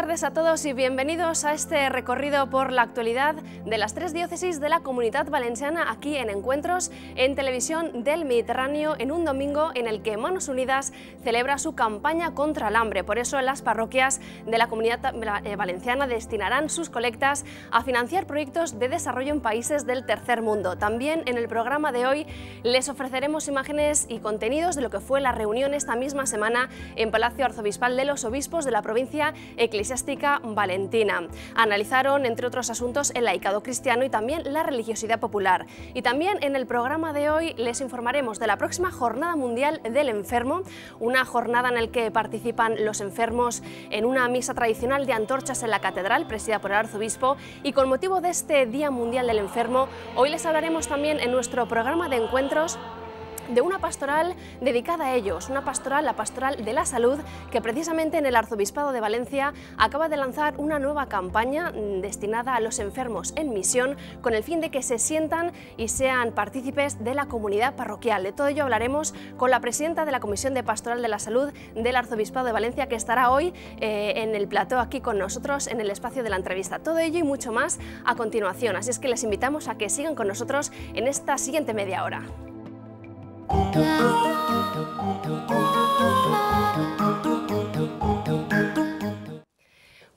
tardes a todos y bienvenidos a este recorrido por la actualidad de las tres diócesis de la Comunidad Valenciana aquí en Encuentros en Televisión del Mediterráneo en un domingo en el que Manos Unidas celebra su campaña contra el hambre. Por eso las parroquias de la Comunidad eh, Valenciana destinarán sus colectas a financiar proyectos de desarrollo en países del tercer mundo. También en el programa de hoy les ofreceremos imágenes y contenidos de lo que fue la reunión esta misma semana en Palacio Arzobispal de los Obispos de la provincia eclesiástica valentina. Analizaron, entre otros asuntos, el laicado cristiano y también la religiosidad popular. Y también en el programa de hoy les informaremos de la próxima Jornada Mundial del Enfermo, una jornada en la que participan los enfermos en una misa tradicional de antorchas en la catedral, presida por el arzobispo, y con motivo de este Día Mundial del Enfermo, hoy les hablaremos también en nuestro programa de encuentros de una pastoral dedicada a ellos, una pastoral, la pastoral de la salud, que precisamente en el Arzobispado de Valencia acaba de lanzar una nueva campaña mm, destinada a los enfermos en misión con el fin de que se sientan y sean partícipes de la comunidad parroquial. De todo ello hablaremos con la presidenta de la Comisión de Pastoral de la Salud del Arzobispado de Valencia que estará hoy eh, en el plató aquí con nosotros en el espacio de la entrevista. Todo ello y mucho más a continuación, así es que les invitamos a que sigan con nosotros en esta siguiente media hora. 嘟嘟嘟嘟嘟。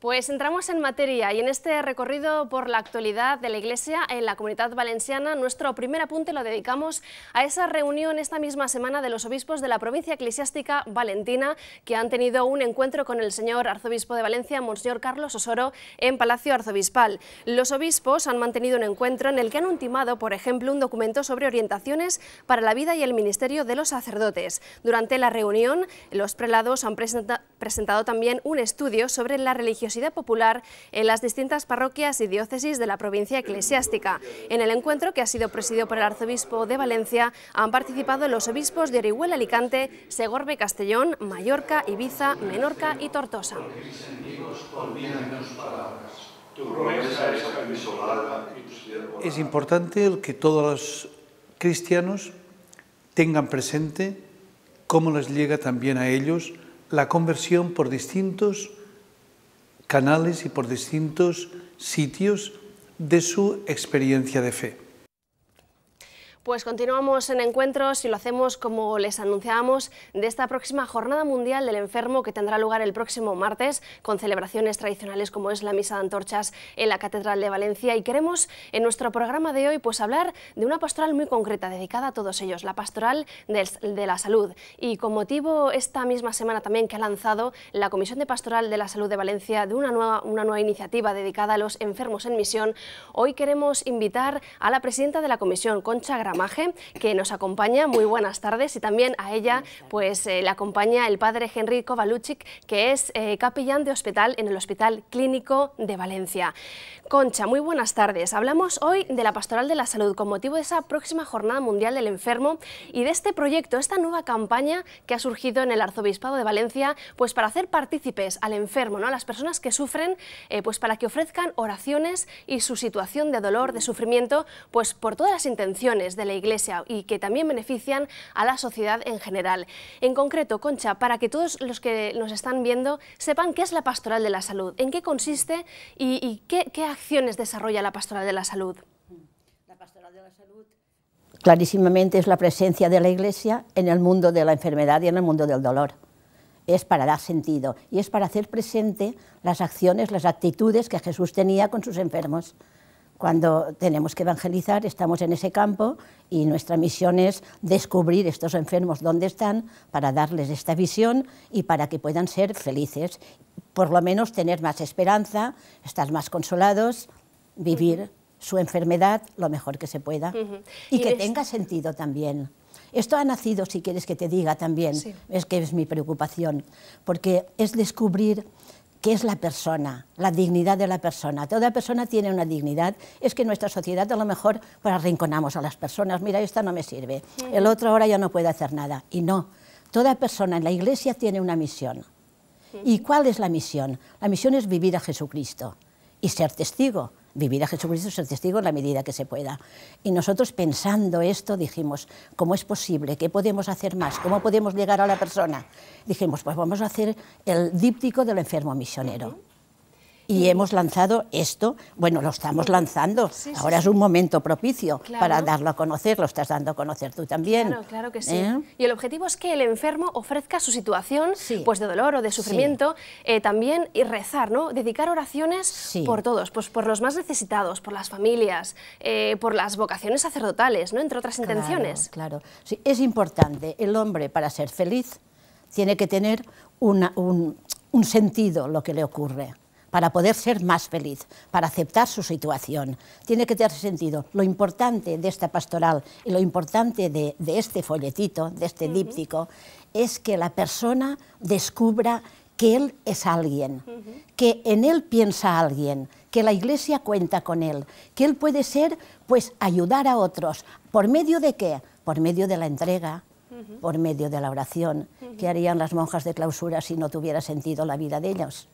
Pues entramos en materia y en este recorrido por la actualidad de la Iglesia en la Comunidad Valenciana, nuestro primer apunte lo dedicamos a esa reunión esta misma semana de los obispos de la provincia eclesiástica valentina que han tenido un encuentro con el señor arzobispo de Valencia, Monseñor Carlos Osoro, en Palacio Arzobispal. Los obispos han mantenido un encuentro en el que han ultimado, por ejemplo, un documento sobre orientaciones para la vida y el ministerio de los sacerdotes. Durante la reunión, los prelados han presentado también un estudio sobre la religiosidad popular en las distintas parroquias y diócesis de la provincia eclesiástica. En el encuentro, que ha sido presidido por el arzobispo de Valencia, han participado los obispos de Orihuela, Alicante, Segorbe, Castellón, Mallorca, Ibiza, Menorca y Tortosa. Es importante el que todos los cristianos tengan presente cómo les llega también a ellos la conversión por distintos canales y por distintos sitios de su experiencia de fe. Pues continuamos en encuentros y lo hacemos como les anunciábamos de esta próxima Jornada Mundial del Enfermo que tendrá lugar el próximo martes con celebraciones tradicionales como es la Misa de Antorchas en la Catedral de Valencia y queremos en nuestro programa de hoy pues hablar de una pastoral muy concreta dedicada a todos ellos, la pastoral de la salud y con motivo esta misma semana también que ha lanzado la Comisión de Pastoral de la Salud de Valencia de una nueva, una nueva iniciativa dedicada a los enfermos en misión, hoy queremos invitar a la presidenta de la comisión, Concha Graham, que nos acompaña. Muy buenas tardes. Y también a ella pues, eh, la acompaña el padre Henry Kovaluchik, que es eh, capellán de hospital en el Hospital Clínico de Valencia. Concha, muy buenas tardes. Hablamos hoy de la Pastoral de la Salud con motivo de esa próxima Jornada Mundial del Enfermo y de este proyecto, esta nueva campaña que ha surgido en el Arzobispado de Valencia pues, para hacer partícipes al enfermo, ¿no? a las personas que sufren, eh, pues, para que ofrezcan oraciones y su situación de dolor, de sufrimiento, pues por todas las intenciones de la Iglesia y que también benefician a la sociedad en general. En concreto, Concha, para que todos los que nos están viendo sepan qué es la Pastoral de la Salud, en qué consiste y, qué, acciones desarrolla la Pastoral de la Salud. La Pastoral de la Salud clarísimamente es la presencia de la Iglesia en el mundo de la enfermedad y en el mundo del dolor es para dar sentido y es para hacer presente las acciones, las actitudes que Jesús tenía con sus enfermos. Cuando tenemos que evangelizar, estamos en ese campo y nuestra misión es descubrir estos enfermos dónde están para darles esta visión y para que puedan ser felices, por lo menos tener más esperanza, estar más consolados, vivir su enfermedad lo mejor que se pueda y, que tenga sentido también. Esto ha nacido, si quieres que te diga también, es que es mi preocupación, porque es descubrir ¿Qué es la persona? La dignidad de la persona. Toda persona tiene una dignidad. Es que en nuestra sociedad a lo mejor para pues, arrinconamos a las personas. Mira, esta no me sirve. El otro ahora ya no puede hacer nada. Y no. Toda persona en la iglesia tiene una misión. ¿Y cuál es la misión? La misión es vivir a Jesucristo y ser testigo vivir a Jesucristo ser testigo en la medida que se pueda. Y nosotros pensando esto dijimos, ¿cómo es posible? ¿Qué podemos hacer más? ¿Cómo podemos llegar a la persona? Dijimos, pues vamos a hacer el díptico del enfermo misionero. Y hemos lanzado esto, bueno, lo estamos lanzando. Ahora es un momento propicio para darlo a conocer, lo estás dando a conocer tú también. Claro, claro que sí. ¿eh? Y el objetivo es que el enfermo ofrezca su situación pues de dolor o de sufrimiento eh, también y rezar, ¿no? Dedicar oraciones por todos, pues por los más necesitados, por las familias, eh, por las vocaciones sacerdotales, ¿no? Entre otras intenciones. Claro, sí, es importante. El hombre para ser feliz tiene que tener un, un sentido lo que le ocurre para poder ser más feliz, para aceptar su situación. Tiene que tener sentido. Lo importante de esta pastoral y lo importante de, este folletito, de este díptico, es que la persona descubra que él es alguien, que en él piensa alguien, que la iglesia cuenta con él, que él puede ser, pues, ayudar a otros. ¿Por medio de qué? Por medio de la entrega, por medio de la oración. ¿Qué harían las monjas de clausura si no tuviera sentido la vida de ellas?...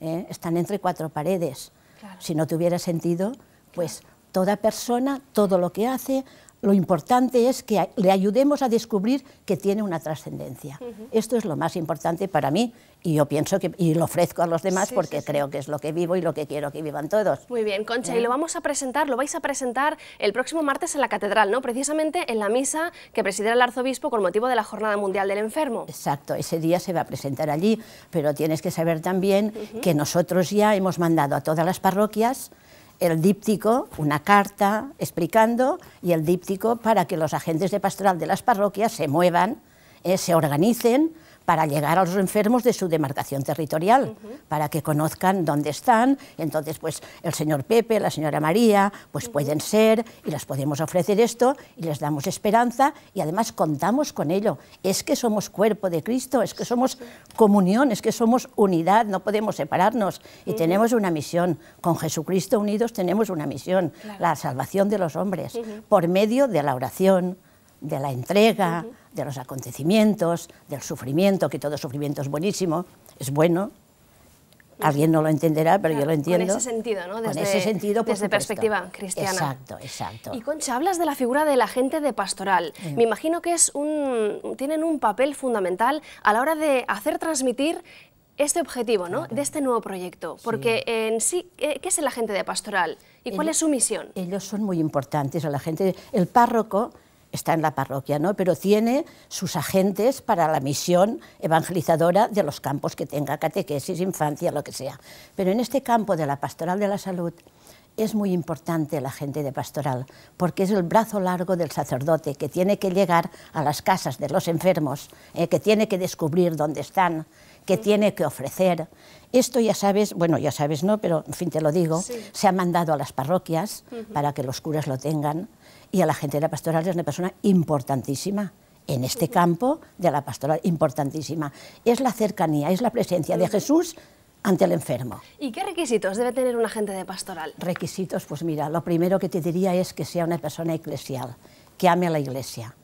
¿Eh? Están entre cuatro paredes. Si no tuviera sentido, pues toda persona, todo lo que hace, lo importante es que le ayudemos a descubrir que tiene una trascendencia. Esto es lo más importante para mí y yo pienso que y lo ofrezco a los demás porque creo que es lo que vivo y lo que quiero que vivan todos. Muy bien, Concha, y ¿Eh? lo vamos a presentar, lo vais a presentar el próximo martes en la catedral, ¿no? Precisamente en la misa que presidirá el arzobispo con motivo de la Jornada Mundial del Enfermo. Exacto, ese día se va a presentar allí, pero tienes que saber también que nosotros ya hemos mandado a todas las parroquias el díptico, una carta explicando, y el díptico para que los agentes de pastoral de las parroquias se muevan, eh, se organicen para llegar a los enfermos de su demarcación territorial, para que conozcan dónde están. Entonces, pues el señor Pepe, la señora María, pues pueden ser y les podemos ofrecer esto y les damos esperanza y además contamos con ello. Es que somos cuerpo de Cristo, es que somos comunión, es que somos unidad, no podemos separarnos y tenemos una misión. Con Jesucristo unidos tenemos una misión, la salvación de los hombres, por medio de la oración de la entrega, de los acontecimientos, del sufrimiento, que todo sufrimiento es buenísimo, es bueno. Alguien no lo entenderá, pero yo lo entiendo. En ese sentido, ¿no? Desde, perspectiva cristiana. Exacto, exacto. Y Concha, hablas de la figura de la gente de pastoral. Me imagino que es un, tienen un papel fundamental a la hora de hacer transmitir este objetivo, ¿no? De este nuevo proyecto. Porque en sí, ¿qué es el agente de pastoral? ¿Y cuál es su misión? Ellos son muy importantes. El, agente, el párroco está en la parroquia, ¿no? pero tiene sus agentes para la misión evangelizadora de los campos que tenga, catequesis, infancia, lo que sea. Pero en este campo de la pastoral de la salud es muy importante la gente de pastoral, porque es el brazo largo del sacerdote que tiene que llegar a las casas de los enfermos, eh, que tiene que descubrir dónde están, que tiene que ofrecer. Esto ya sabes, bueno, ya sabes no, pero en fin te lo digo, se ha mandado a las parroquias para que los curas lo tengan y a la gente de la pastoral es una persona importantísima en este campo de la pastoral, importantísima. Es la cercanía, es la presencia de Jesús ante el enfermo. ¿Y qué requisitos debe tener un agente de pastoral? Requisitos, pues mira, lo primero que te diría es que sea una persona eclesial, que ame a la iglesia,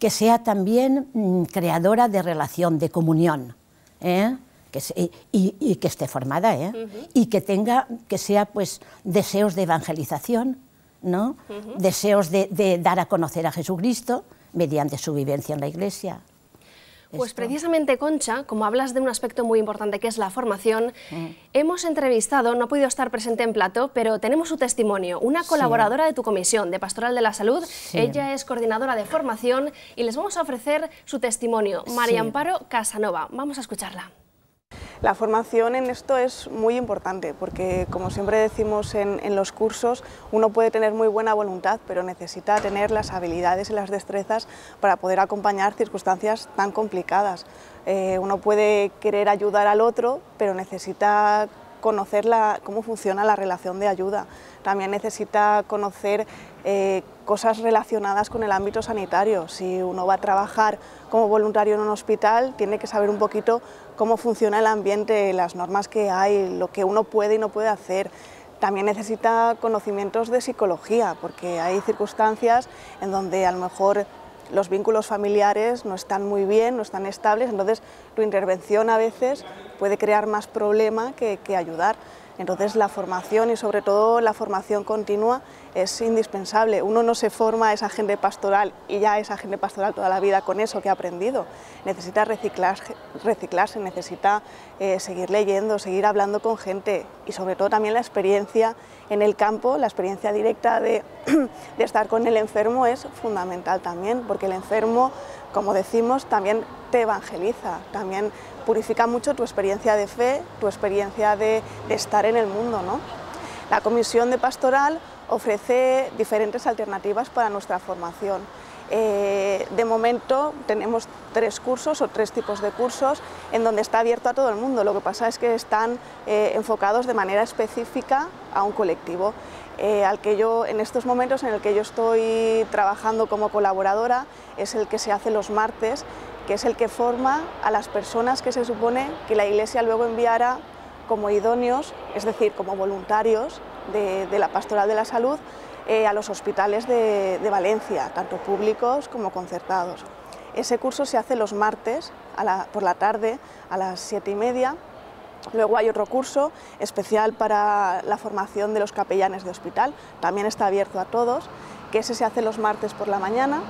que sea también mm, creadora de relación, de comunión, ¿eh? y, que esté formada, ¿eh? y que tenga, que sea pues deseos de evangelización, ¿no? deseos de, dar a conocer a Jesucristo mediante su vivencia en la Iglesia. Pues precisamente, Concha, como hablas de un aspecto muy importante que es la formación, mm. hemos entrevistado, no ha podido estar presente en plato, pero tenemos su testimonio, una colaboradora de tu comisión de Pastoral de la Salud, ella es coordinadora de formación y les vamos a ofrecer su testimonio, María Amparo Casanova. Vamos a escucharla. La formación en esto es muy importante porque, como siempre decimos en, los cursos, uno puede tener muy buena voluntad, pero necesita tener las habilidades y las destrezas para poder acompañar circunstancias tan complicadas. Eh, uno puede querer ayudar al otro, pero necesita conocer cómo funciona la relación de ayuda, también necesita conocer eh, cosas relacionadas con el ámbito sanitario. Si uno va a trabajar como voluntario en un hospital, tiene que saber un poquito cómo funciona el ambiente, las normas que hay, lo que uno puede y no puede hacer. También necesita conocimientos de psicología, porque hay circunstancias en donde a lo mejor los vínculos familiares no están muy bien, no están estables, entonces tu intervención a veces puede crear más problema que, que ayudar. Entonces la formación y sobre todo la formación continua es indispensable. Uno no se forma esa gente pastoral y ya esa gente pastoral toda la vida con eso que ha aprendido. Necesita reciclarse, necesita eh, seguir leyendo, seguir hablando con gente y sobre todo también la experiencia en el campo, la experiencia directa de, estar con el enfermo es fundamental también, porque el enfermo, como decimos, también te evangeliza, también purifica mucho tu experiencia de fe, tu experiencia de, de estar en el mundo. ¿no? La comisión de pastoral ofrece diferentes alternativas para nuestra formación. Eh, de momento tenemos tres cursos o tres tipos de cursos en donde está abierto a todo el mundo. Lo que pasa es que están eh, enfocados de manera específica a un colectivo. Eh, al que yo en estos momentos en el que yo estoy trabajando como colaboradora es el que se hace los martes, que es el que forma a las personas que se supone que la Iglesia luego enviará como idóneos, es decir, como voluntarios, de, la Pastoral de la Salud eh, a los hospitales de, Valencia, tanto públicos como concertados. Ese curso se hace los martes por la tarde a las siete y media. Luego hay otro curso especial para la formación de los capellanes de hospital, también está abierto a todos, que ese se hace los martes por la mañana.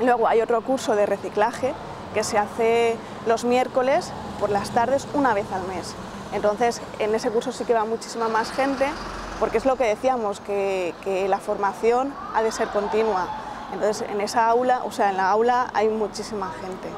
Luego hay otro curso de reciclaje que se hace los miércoles por las tardes una vez al mes. Entonces, en ese curso sí que va muchísima más gente porque es lo que decíamos, que, la formación ha de ser continua. Entonces, en esa aula, o sea, en la aula hay muchísima gente.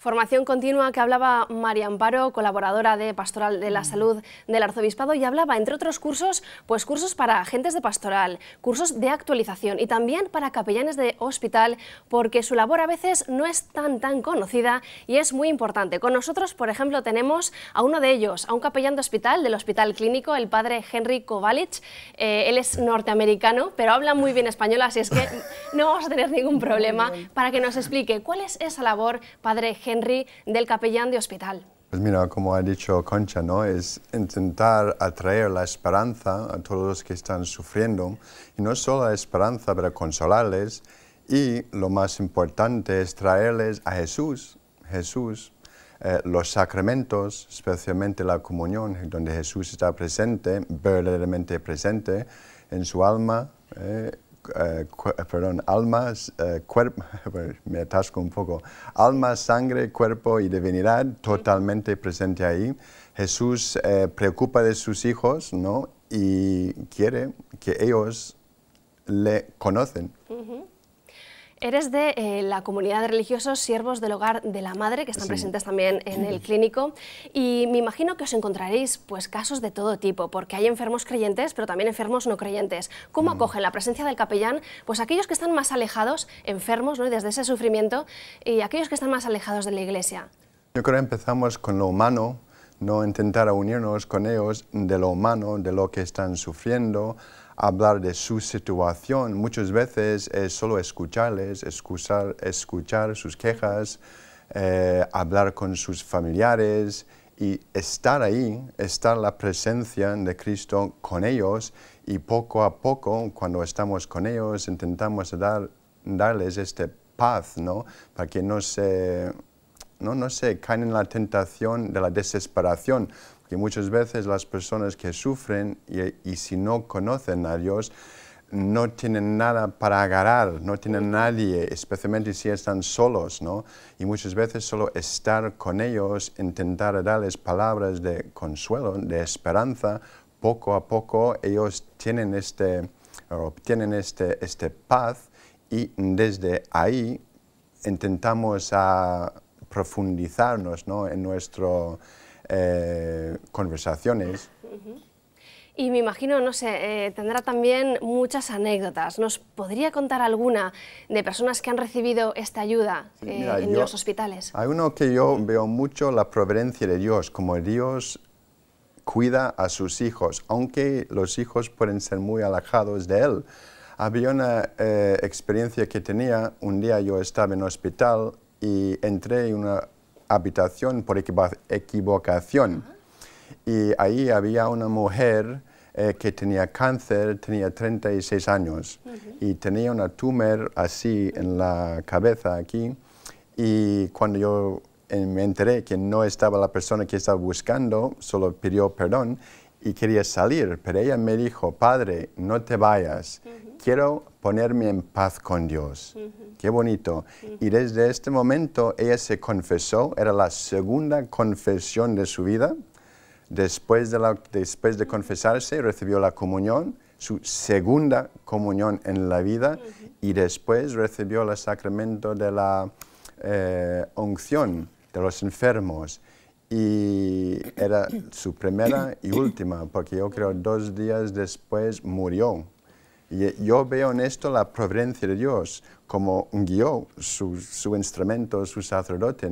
Formación continua que hablaba María Amparo, colaboradora de Pastoral de la mm. Salud del Arzobispado, y hablaba, entre otros cursos, pues cursos para agentes de pastoral, cursos de actualización y también para capellanes de hospital, porque su labor a veces no es tan tan conocida y es muy importante. Con nosotros, por ejemplo, tenemos a uno de ellos, a un capellán de hospital del Hospital Clínico, el padre Henry Kovalich. Eh, él es norteamericano, pero habla muy bien español, así es que no vamos a tener ningún problema para que nos explique cuál es esa labor, padre Henry Henry del capellán de hospital. Pues mira, como ha dicho Concha, ¿no? es intentar atraer la esperanza a todos los que están sufriendo, y no solo la esperanza para consolarles, y lo más importante es traerles a Jesús, Jesús, eh, los sacramentos, especialmente la comunión, donde Jesús está presente, verdaderamente presente en su alma, eh, eh, eh, perdón, almas, eh, cuerpo, me atasco un poco, alma, sangre, cuerpo y divinidad totalmente presente ahí. Jesús preocupa de sus hijos, ¿no? Y quiere que ellos le conocen. Eres de eh, la comunidad de religiosos siervos del hogar de la madre, que están presentes también en el clínico, y me imagino que os encontraréis pues, casos de todo tipo, porque hay enfermos creyentes, pero también enfermos no creyentes. ¿Cómo acogen la presencia del capellán? Pues aquellos que están más alejados, enfermos, ¿no? desde ese sufrimiento, y aquellos que están más alejados de la iglesia. Yo creo que empezamos con lo humano, no intentar unirnos con ellos de lo humano, de lo que están sufriendo, hablar de su situación. Muchas veces es solo escucharles, escuchar, sus quejas, eh, hablar con sus familiares y estar ahí, estar la presencia de Cristo con ellos y poco a poco, cuando estamos con ellos, intentamos darles esta paz, Para que no se, no, no se caen en la tentación de la desesperación, que muchas veces las personas que sufren y, si no conocen a Dios, no tienen nada para agarrar, no tienen nadie, especialmente si están solos, ¿no? Y muchas veces solo estar con ellos, intentar darles palabras de consuelo, de esperanza, poco a poco ellos tienen este, obtienen este, este paz y desde ahí intentamos a profundizarnos ¿no? en nuestro eh, conversaciones. Y me imagino, no sé, eh, tendrá también muchas anécdotas. ¿Nos podría contar alguna de personas que han recibido esta ayuda eh, en los hospitales? Hay uno que yo veo mucho, la providencia de Dios, como Dios cuida a sus hijos, aunque los hijos pueden ser muy alejados de Él. Había una experiencia que tenía, un día yo estaba en el hospital y entré en una habitación por equivocación. Y ahí había una mujer eh, que tenía cáncer, tenía 36 años y tenía una tumor así en la cabeza aquí. Y cuando yo eh, me enteré que no estaba la persona que estaba buscando, solo pidió perdón y quería salir, pero ella me dijo, Padre, no te vayas, quiero ponerme en paz con Dios. Qué bonito. Y desde este momento ella se confesó, era la segunda confesión de su vida. Después de, después de confesarse, recibió la comunión, su segunda comunión en la vida, y después recibió el sacramento de la eh, unción de los enfermos y era su primera y última, porque yo creo dos días después murió. Y yo veo en esto la providencia de Dios, como guió su, instrumento, su sacerdote,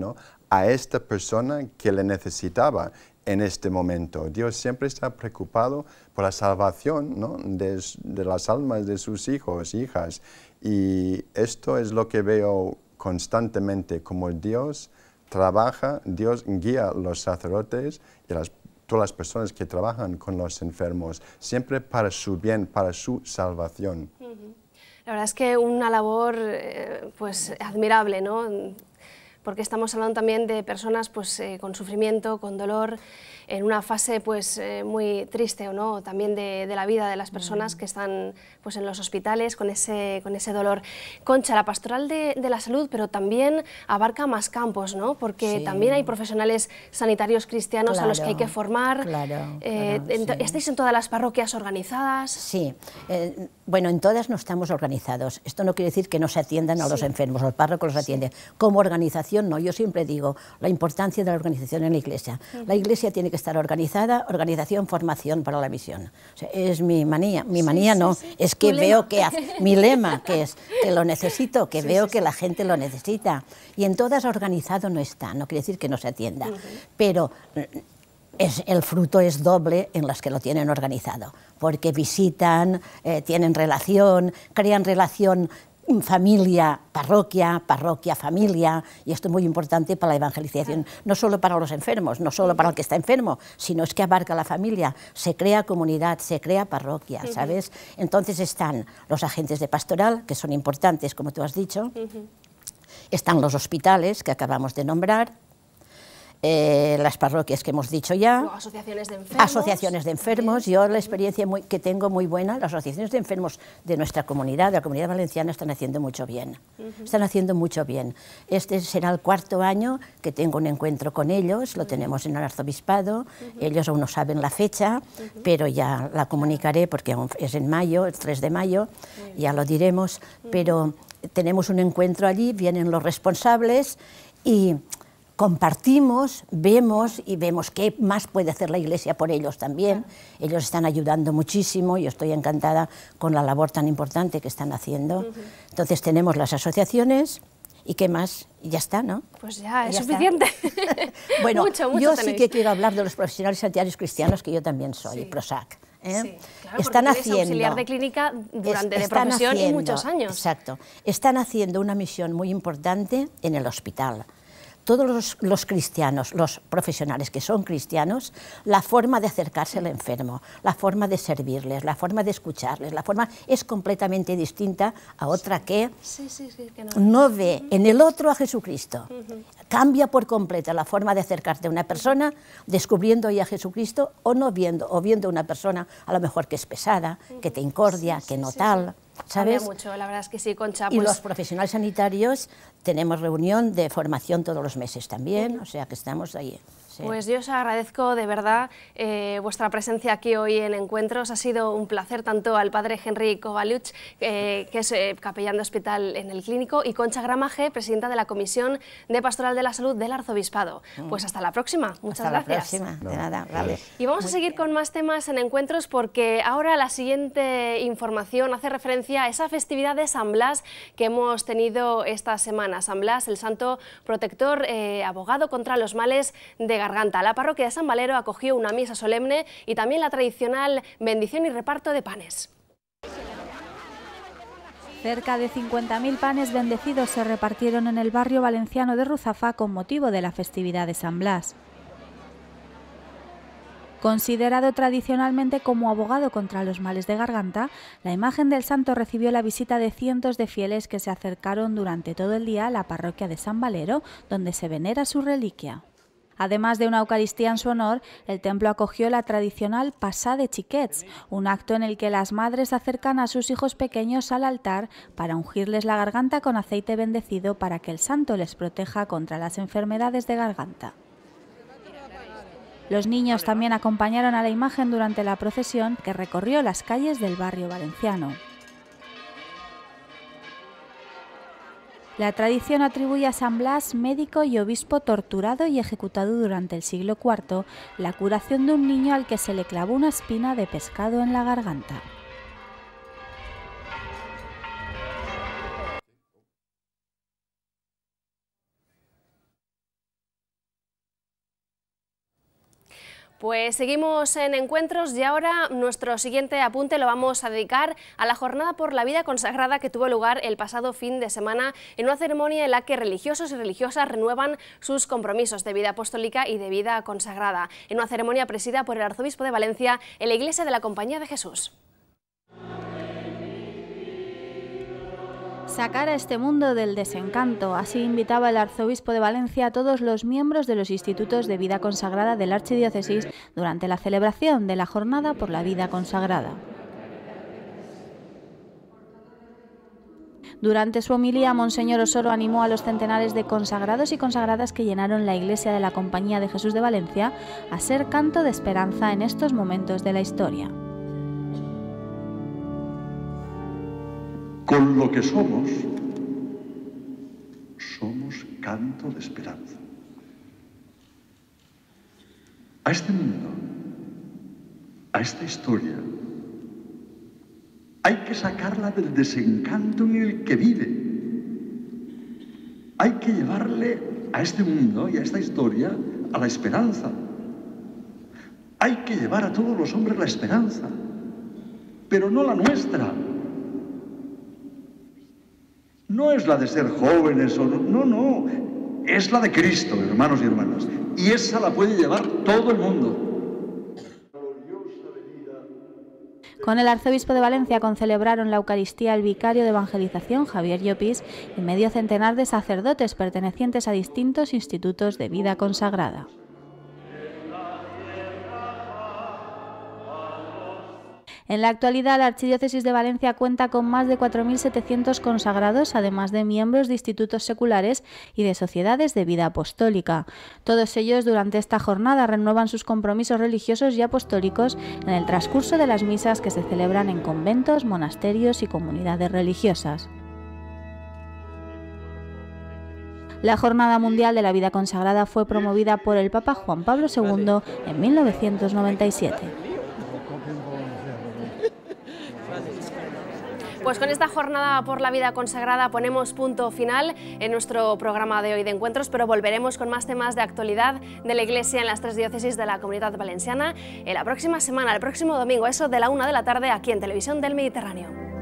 a esta persona que le necesitaba en este momento. Dios siempre está preocupado por la salvación de, las almas de sus hijos, hijas. Y esto es lo que veo constantemente, como Dios trabaja, Dios guía a los sacerdotes y a todas las personas que trabajan con los enfermos, siempre para su bien, para su salvación. La verdad es que una labor eh, pues admirable, ¿no? porque estamos hablando también de personas pues, eh, con sufrimiento, con dolor, en una fase pues, eh, muy triste o no, también de, la vida de las personas mm. que están pues, en los hospitales con ese, con ese dolor. Concha, la pastoral de, la salud, pero también abarca más campos, ¿no? porque también hay profesionales sanitarios cristianos a los que hay que formar. Claro, eh, ¿Estáis en todas las parroquias organizadas? Sí, bueno, en todas no estamos organizados. Esto no quiere decir que no se atiendan a los enfermos, al párroco los atiende, Como organización, no. Yo siempre digo la importancia de la organización en la iglesia. La iglesia tiene que estar organizada, organización, formación para la misión. es mi manía. Mi manía no, es que veo que mi lema, que es que lo necesito, que veo que la gente lo necesita. Y en todas organizado no está, no quiere decir que no se atienda. Pero el fruto es doble en las que lo tienen organizado, porque visitan, eh, tienen relación, crean relación mm, familia, parroquia, parroquia, familia, y esto es muy importante para la evangelización, no solo para los enfermos, no solo para el que está enfermo, sino es que abarca la familia, se crea comunidad, se crea parroquia, ¿sabes? Entonces están los agentes de pastoral, que son importantes, como tú has dicho, están los hospitales, que acabamos de nombrar, eh, las parroquias que hemos dicho ya. asociaciones de enfermos. Yo la experiencia muy, que tengo muy buena, las asociaciones de enfermos de nuestra comunidad, de la comunidad valenciana, están haciendo mucho bien. Están haciendo mucho bien. Este será el cuarto año que tengo un encuentro con ellos, lo tenemos en el arzobispado, ellos aún no saben la fecha, pero ya la comunicaré porque es en mayo, el 3 de mayo, ya lo diremos, pero tenemos un encuentro allí, vienen los responsables y compartimos, vemos y vemos qué más puede hacer la Iglesia por ellos también. Ellos están ayudando muchísimo, yo estoy encantada con la labor tan importante que están haciendo. Entonces tenemos las asociaciones y qué más, y ya está, ¿no? Pues ya, es suficiente. bueno, yo sí que quiero hablar de los profesionales sanitarios cristianos, que yo también soy, PROSAC. ¿eh? están haciendo clínica muchos años. Exacto. Están haciendo una misión muy importante en el hospital todos los, cristianos, los profesionales que son cristianos, la forma de acercarse al enfermo, la forma de servirles, la forma de escucharles, la forma es completamente distinta a otra que, no. ve en el otro a Jesucristo. Cambia por completo la forma de acercarte a una persona descubriendo ahí a Jesucristo o no viendo, o viendo a una persona a lo mejor que es pesada, que te incordia, que no tal. ¿sabes? mucho, la verdad es que sí, con Y los pues profesionales sanitarios tenemos reunión de formación todos los meses también, o sea que estamos ahí. Pues yo os agradezco de verdad eh, vuestra presencia aquí hoy en Encuentros. Ha sido un placer tanto al padre Henry Kovaluch, eh, que es eh, capellán de hospital en el clínico, y Concha Gramaje, presidenta de la Comisión de Pastoral de la Salud del Arzobispado. Mm. Pues hasta la próxima. Muchas hasta gracias. la próxima. De nada, vale. Y vamos a seguir con más temas en Encuentros porque ahora la siguiente información hace referencia a esa festividad de San Blas que hemos tenido esta semana. San Blas, el santo protector, abogado contra los males de la parroquia de San Valero acogió una misa solemne y también la tradicional bendición y reparto de panes. Cerca de 50.000 panes bendecidos se repartieron en el barrio valenciano de Ruzafa con motivo de la festividad de San Blas. Considerado tradicionalmente como abogado contra los males de garganta, la imagen del santo recibió la visita de cientos de fieles que se acercaron durante todo el día a la parroquia de San Valero, donde se venera su reliquia. Además de una Eucaristía en su honor, el templo acogió la tradicional Pasá de Chiquets, un acto en el que las madres acercan a sus hijos pequeños al altar para ungirles la garganta con aceite bendecido para que el santo les proteja contra las enfermedades de garganta. Los niños también acompañaron a la imagen durante la procesión que recorrió las calles del barrio valenciano. La tradición atribuye a San Blas, médico y obispo torturado y ejecutado durante el siglo IV, la curación de un niño al que se le clavó una espina de pescado en la garganta. Pues seguimos en encuentros y ahora nuestro siguiente apunte lo vamos a dedicar a la Jornada por la Vida Consagrada que tuvo lugar el pasado fin de semana en una ceremonia en la que religiosos y religiosas renuevan sus compromisos de vida apostólica y de vida consagrada, en una ceremonia presida por el arzobispo de Valencia en la Iglesia de la Compañía de Jesús. Sacar a este mundo del desencanto, así invitaba el arzobispo de Valencia a todos los miembros de los institutos de vida consagrada de la archidiócesis durante la celebración de la Jornada por la Vida Consagrada. Durante su homilía, Monseñor Osoro animó a los centenares de consagrados y consagradas que llenaron la iglesia de la Compañía de Jesús de Valencia a ser canto de esperanza en estos momentos de la historia. con lo que somos, somos canto de esperanza. A este mundo, a esta historia, hay que sacarla del desencanto en el que vive. Hay que llevarle a este mundo y a esta historia a la esperanza. Hay que llevar a todos los hombres la esperanza, pero no la nuestra. No es la de ser jóvenes o no, no, es la de Cristo, hermanos y hermanas. Y esa la puede llevar todo el mundo. Con el arzobispo de Valencia concelebraron la Eucaristía el vicario de Evangelización Javier Llopis y medio centenar de sacerdotes pertenecientes a distintos institutos de vida consagrada. En la actualidad, la Archidiócesis de Valencia cuenta con más de 4.700 consagrados, además de miembros de institutos seculares y de sociedades de vida apostólica. Todos ellos durante esta jornada renuevan sus compromisos religiosos y apostólicos en el transcurso de las misas que se celebran en conventos, monasterios y comunidades religiosas. La Jornada Mundial de la Vida Consagrada fue promovida por el Papa Juan Pablo II en 1997. Pues con esta jornada por la vida consagrada ponemos punto final en nuestro programa de hoy de encuentros, pero volveremos con más temas de actualidad de la Iglesia en las tres diócesis de la Comunidad Valenciana en eh, la próxima semana, el próximo domingo, eso de la una de la tarde aquí en Televisión del Mediterráneo.